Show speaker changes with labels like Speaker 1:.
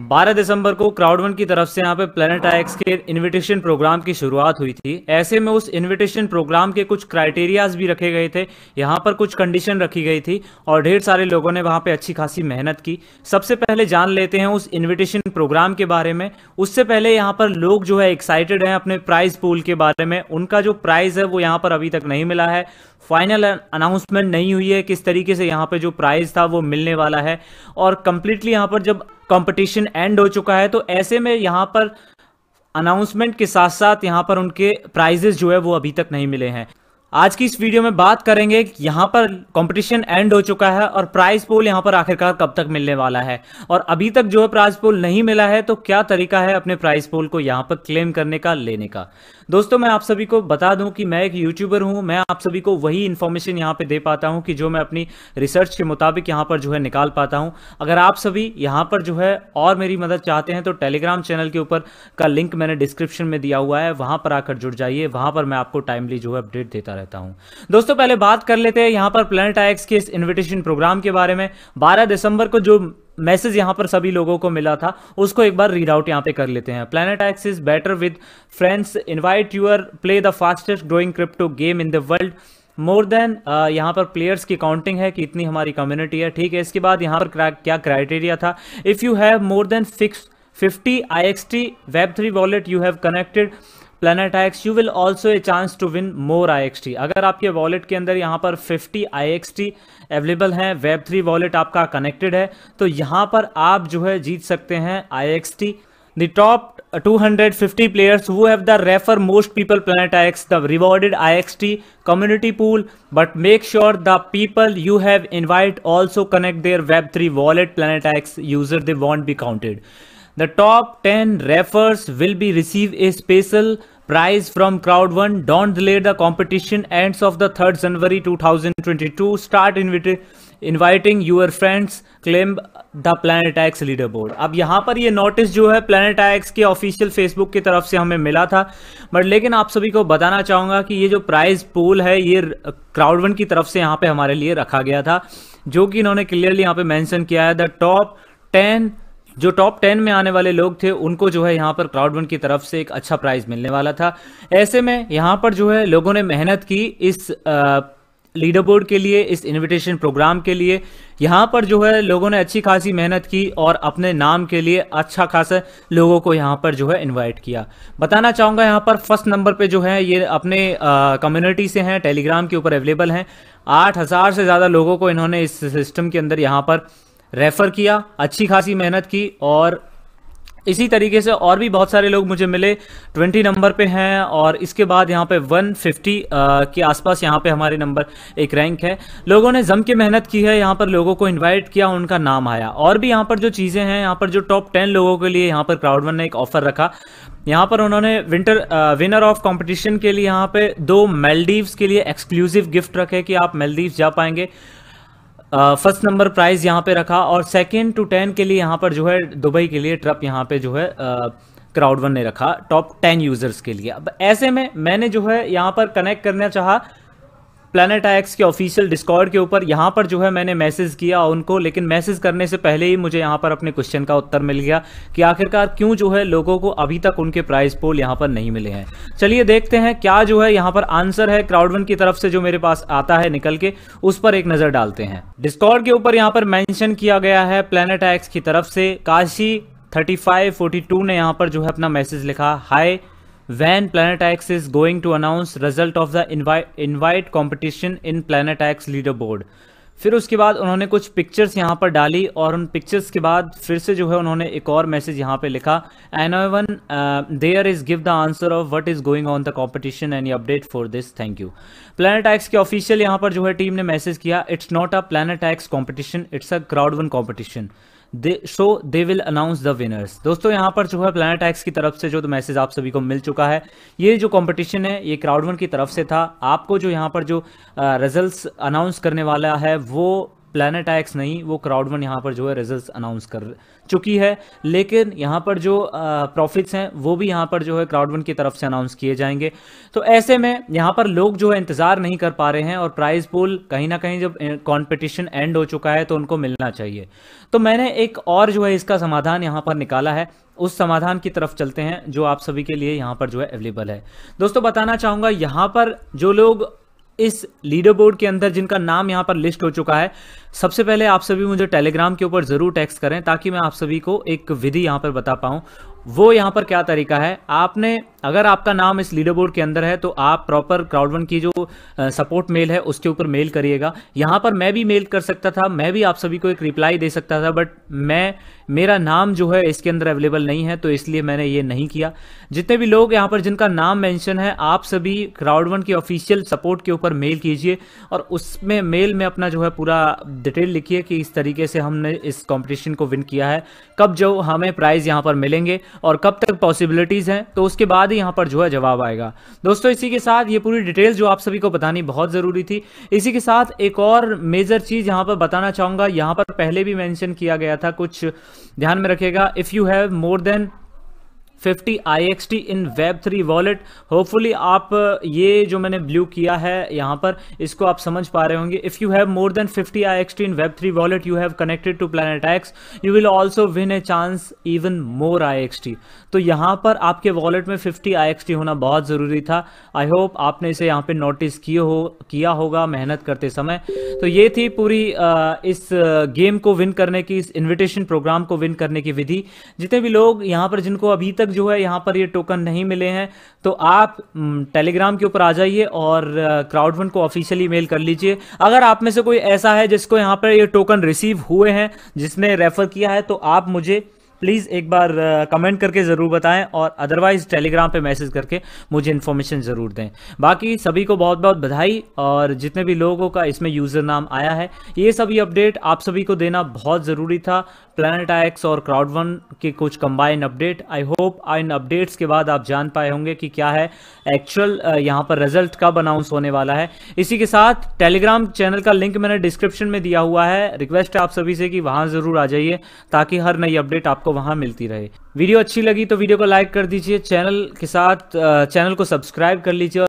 Speaker 1: 12 दिसंबर को क्राउडवन की तरफ से यहाँ पे प्लेनेट आईएक्स के इनविटेशन प्रोग्राम की शुरुआत हुई थी ऐसे में उस इनविटेशन प्रोग्राम के कुछ क्राइटेरियाज भी रखे गए थे यहाँ पर कुछ कंडीशन रखी गई थी और ढेर सारे लोगों ने वहाँ पे अच्छी खासी मेहनत की सबसे पहले जान लेते हैं उस इन्विटेशन प्रोग्राम के बारे में उससे पहले यहाँ पर लोग जो है एक्साइटेड हैं अपने प्राइज पूल के बारे में उनका जो प्राइज है वो यहाँ पर अभी तक नहीं मिला है फाइनल अनाउंसमेंट नहीं हुई है किस तरीके से यहाँ पे जो प्राइज था वो मिलने वाला है और कंप्लीटली यहाँ पर जब कंपटीशन एंड हो चुका है तो ऐसे में यहाँ पर अनाउंसमेंट के साथ साथ यहाँ पर उनके प्राइजेस जो है वो अभी तक नहीं मिले हैं आज की इस वीडियो में बात करेंगे यहाँ पर कंपटीशन एंड हो चुका है और प्राइस पोल यहाँ पर आखिरकार कब तक मिलने वाला है और अभी तक जो है प्राइस पोल नहीं मिला है तो क्या तरीका है अपने प्राइस पोल को यहाँ पर क्लेम करने का लेने का दोस्तों मैं आप सभी को बता दूं कि मैं एक यूट्यूबर हूं मैं आप सभी को वही इन्फॉर्मेशन यहाँ पे दे पाता हूँ कि जो मैं अपनी रिसर्च के मुताबिक यहाँ पर जो है निकाल पाता हूँ अगर आप सभी यहाँ पर जो है और मेरी मदद चाहते हैं तो टेलीग्राम चैनल के ऊपर का लिंक मैंने डिस्क्रिप्शन में दिया हुआ है वहां पर आकर जुड़ जाइए वहां पर मैं आपको टाइमली जो है अपडेट देता रहता रहता हूं दोस्तों पहले बात कर लेते हैं यहां पर प्लानट आएक्स के इस इन्विटेशन प्रोग्राम के बारे में 12 दिसंबर को जो मैसेज यहां पर सभी लोगों को मिला था उसको एक बार रीड आउट यहां पे कर लेते हैं planet X is better with friends invite your play the fastest growing crypto game in the world more than यहाँ पर प्लेयर्स की काउंटिंग है कि इतनी हमारी कम्युनिटी है ठीक है इसके बाद यहाँ पर क्या क्राइटेरिया था if you have more than fix 50 IXT Web3 wallet you have connected planet IX you will also a chance to win more IXT अगर आपके वॉलेट के अंदर यहाँ पर 50 आईएक्सटी अवेलेबल है वेब थ्री वॉलेट आपका कनेक्टेड है तो यहाँ पर आप जो है जीत सकते हैं IXT the top 250 players who have the refer most people planet ix the rewarded ixt community pool but make sure the people you have invite also connect their web3 wallet planet ix user they won't be counted The top 10 refers will be receive a special prize from Crowd1. Don't delay the competition ends of the 3rd January to Start invita inviting your friends claim the planet X leaderboard अब यहाँ पर यह notice जो है planet X के official Facebook की तरफ से हमें मिला था बट लेकिन आप सभी को बताना चाहूँगा कि ये जो प्राइज पोल है ये क्राउड वन की तरफ से यहाँ पे हमारे लिए रखा गया था जो कि इन्होंने क्लियरली यहाँ पे मैंशन किया है द टॉप टेन जो टॉप टेन में आने वाले लोग थे उनको जो है यहाँ पर वन की तरफ से एक अच्छा प्राइज मिलने वाला था ऐसे में यहाँ पर जो है लोगों ने मेहनत की इस लीडरबोर्ड लीडर बोर्ड के लिए इस इनविटेशन प्रोग्राम के लिए यहाँ पर जो है लोगों ने अच्छी खासी मेहनत की और अपने नाम के लिए अच्छा खासा लोगों को यहाँ पर जो है इनवाइट किया बताना चाहूँगा यहाँ पर फर्स्ट नंबर पे जो है ये अपने कम्युनिटी से हैं टेलीग्राम के ऊपर अवेलेबल हैं आठ हज़ार से ज़्यादा लोगों को इन्होंने इस सिस्टम के अंदर यहाँ पर रेफ़र किया अच्छी खासी मेहनत की और इसी तरीके से और भी बहुत सारे लोग मुझे मिले 20 नंबर पे हैं और इसके बाद यहाँ पे 150 के आसपास यहाँ पे हमारे नंबर एक रैंक है लोगों ने जम के मेहनत की है यहाँ पर लोगों को इनवाइट किया उनका नाम आया और भी यहाँ पर जो चीज़ें हैं यहाँ पर जो टॉप 10 लोगों के लिए यहाँ पर क्राउड वन ने एक ऑफ़र रखा यहाँ पर उन्होंने विंटर विनर ऑफ कॉम्पिटिशन के लिए यहाँ पर दो मेलडीव्स के लिए एक्सक्लूसिव गिफ्ट रखे कि आप मेलडीव्स जा पाएंगे फर्स्ट नंबर प्राइस यहाँ पे रखा और सेकेंड टू टेन के लिए यहाँ पर जो है दुबई के लिए ट्रप यहाँ पे जो है क्राउड वन ने रखा टॉप टेन यूजर्स के लिए अब ऐसे में मैंने जो है यहाँ पर कनेक्ट करना चाहा प्लानट एक्स के ऑफिशियल डिस्कॉर्ड के ऊपर यहाँ पर जो है मैंने मैसेज किया उनको लेकिन मैसेज करने से पहले ही मुझे यहाँ पर अपने क्वेश्चन का उत्तर मिल गया कि आखिरकार क्यों जो है लोगों को अभी तक उनके प्राइस पोल यहाँ पर नहीं मिले हैं चलिए देखते हैं क्या जो है यहाँ पर आंसर है क्राउडवन की तरफ से जो मेरे पास आता है निकल के उस पर एक नजर डालते हैं डिस्कॉर्ड के ऊपर यहाँ पर मैंशन किया गया है प्लानट एक्स की तरफ से काशी थर्टी ने यहाँ पर जो है अपना मैसेज लिखा hi when Planet X is going to announce result of the invite invite competition in Planet X leaderboard. फिर उसके बाद उन्होंने कुछ पिक्चर्स यहाँ पर डाली और उन पिक्चर्स के बाद फिर से जो है उन्होंने एक और मैसेज यहाँ पे लिखा anyone there is give the answer of what is going on the competition and update for this thank you planet X के ऑफिशियल यहाँ पर जो है टीम ने मैसेज किया it's not a planet X competition it's a crowd one competition so they will announce the winners दोस्तों यहां पर जो है प्लानट एक्स की तरफ से जो तो मैसेज आप सभी को मिल चुका है ये जो कंपटीशन है ये क्राउडवन की तरफ से था आपको जो यहाँ पर जो रिजल्ट्स अनाउंस करने वाला है वो प्लानट एक्स नहीं वो क्राउड वन यहाँ पर जो है रिजल्ट अनाउंस कर चुकी है लेकिन यहाँ पर जो प्रॉफिट्स हैं वो भी यहाँ पर जो है क्राउड वन की तरफ से अनाउंस किए जाएंगे तो ऐसे में यहाँ पर लोग जो है इंतज़ार नहीं कर पा रहे हैं और प्राइज पोल कहीं ना कहीं जब कॉम्पिटिशन एंड हो चुका है तो उनको मिलना चाहिए तो मैंने एक और जो है इसका समाधान यहाँ पर निकाला है उस समाधान की तरफ चलते हैं जो आप सभी के लिए यहाँ पर जो है अवेलेबल है दोस्तों बताना चाहूँगा यहाँ पर जो लोग इस लीडर बोर्ड के अंदर जिनका नाम यहाँ पर लिस्ट हो चुका है सबसे पहले आप सभी मुझे टेलीग्राम के ऊपर ज़रूर टेक्स्ट करें ताकि मैं आप सभी को एक विधि यहाँ पर बता पाऊँ वो यहाँ पर क्या तरीका है आपने अगर आपका नाम इस लीडरबोर्ड के अंदर है तो आप प्रॉपर क्राउडवन की जो सपोर्ट मेल है उसके ऊपर मेल करिएगा यहाँ पर मैं भी मेल कर सकता था मैं भी आप सभी को एक रिप्लाई दे सकता था बट मैं मेरा नाम जो है इसके अंदर अवेलेबल नहीं है तो इसलिए मैंने ये नहीं किया जितने भी लोग यहाँ पर जिनका नाम मैंशन है आप सभी क्राउडवन के ऑफिशियल सपोर्ट के ऊपर मेल कीजिए और उसमें मेल में अपना जो है पूरा डिटेल लिखिए कि इस तरीके से हमने इस कंपटीशन को विन किया है कब जो हमें प्राइज़ यहाँ पर मिलेंगे और कब तक पॉसिबिलिटीज़ हैं तो उसके बाद ही यहाँ पर जो है जवाब आएगा दोस्तों इसी के साथ ये पूरी डिटेल जो आप सभी को बतानी बहुत ज़रूरी थी इसी के साथ एक और मेजर चीज़ यहाँ पर बताना चाहूंगा यहाँ पर पहले भी मैंशन किया गया था कुछ ध्यान में रखेगा if you have more than fifty I X T in web three wallet hopefully आप uh, ये जो मैंने ब्लू किया है यहाँ पर इसको आप समझ पा रहे होंगे if you have more than fifty I X T in web three wallet you have connected to planet X you will also win a chance even more I X T तो यहाँ पर आपके वॉलेट में fifty I X T होना बहुत ज़रूरी था I hope आपने इसे यहाँ पर नोटिस किए हो किया होगा मेहनत करते समय तो ये थी पूरी आ, uh, इस गेम uh, को विन करने की इस इन्विटेशन प्रोग्राम को विन करने की विधि जितने भी लोग यहाँ पर जिनको अभी तक तक जो है यहाँ पर ये टोकन नहीं मिले हैं तो आप टेलीग्राम के ऊपर आ जाइए और क्राउड फंड को ऑफिशियली मेल कर लीजिए अगर आप में से कोई ऐसा है जिसको यहाँ पर ये टोकन रिसीव हुए हैं जिसने रेफर किया है तो आप मुझे प्लीज़ एक बार कमेंट करके ज़रूर बताएं और अदरवाइज़ टेलीग्राम पे मैसेज करके मुझे इन्फॉर्मेशन ज़रूर दें बाकी सभी को बहुत बहुत बधाई और जितने भी लोगों का इसमें यूज़र नाम आया है ये सभी अपडेट आप सभी को देना बहुत ज़रूरी था प्लानट एक्स और क्राउड वन के कुछ कंबाइन अपडेट आई होप इन अपडेट्स के बाद आप जान पाए होंगे कि क्या है एक्चुअल यहाँ पर रिजल्ट कब अनाउंस होने वाला है इसी के साथ टेलीग्राम चैनल का लिंक मैंने डिस्क्रिप्शन में दिया हुआ है रिक्वेस्ट है आप सभी से कि वहाँ ज़रूर आ जाइए ताकि हर नई अपडेट आप आपको वहां मिलती रहे वीडियो अच्छी लगी तो वीडियो को लाइक कर दीजिए चैनल के साथ चैनल को सब्सक्राइब कर लीजिए